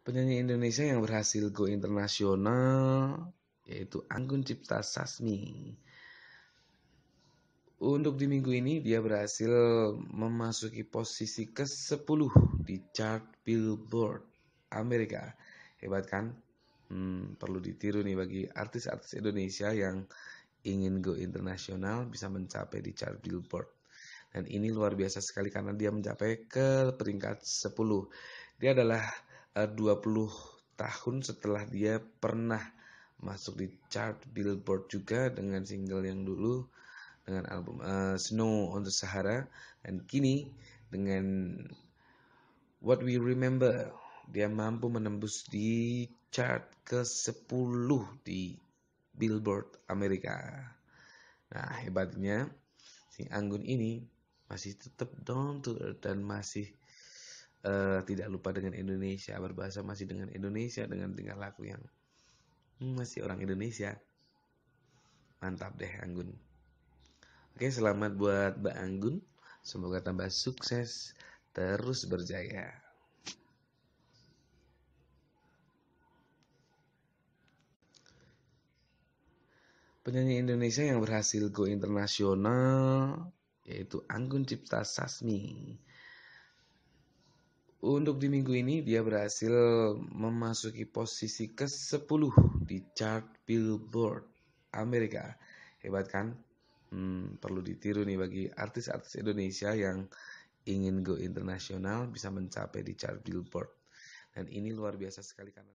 penyanyi Indonesia yang berhasil go internasional yaitu Anggun Cipta Sasmi. Untuk di minggu ini dia berhasil memasuki posisi ke-10 di chart Billboard Amerika. Hebat kan? Hmm, perlu ditiru nih bagi artis-artis Indonesia yang ingin go internasional bisa mencapai di chart Billboard. Dan ini luar biasa sekali karena dia mencapai ke peringkat 10. Dia adalah 20 eh, tahun setelah dia pernah masuk di chart Billboard juga dengan single yang dulu dengan album uh, Snow on the Sahara dan kini dengan What We Remember dia mampu menembus di chart ke-10 di Billboard Amerika. Nah, hebatnya si Anggun ini masih tetap down to earth dan masih uh, tidak lupa dengan Indonesia berbahasa masih dengan Indonesia dengan tingkah laku yang hmm, masih orang Indonesia mantap deh Anggun oke selamat buat Mbak Anggun semoga tambah sukses terus berjaya penyanyi Indonesia yang berhasil go internasional yaitu Anggun Cipta Sasmi untuk di minggu ini dia berhasil memasuki posisi ke-10 di chart Billboard Amerika. Hebat kan? Hmm, perlu ditiru nih bagi artis-artis Indonesia yang ingin go internasional bisa mencapai di chart Billboard. Dan ini luar biasa sekali karena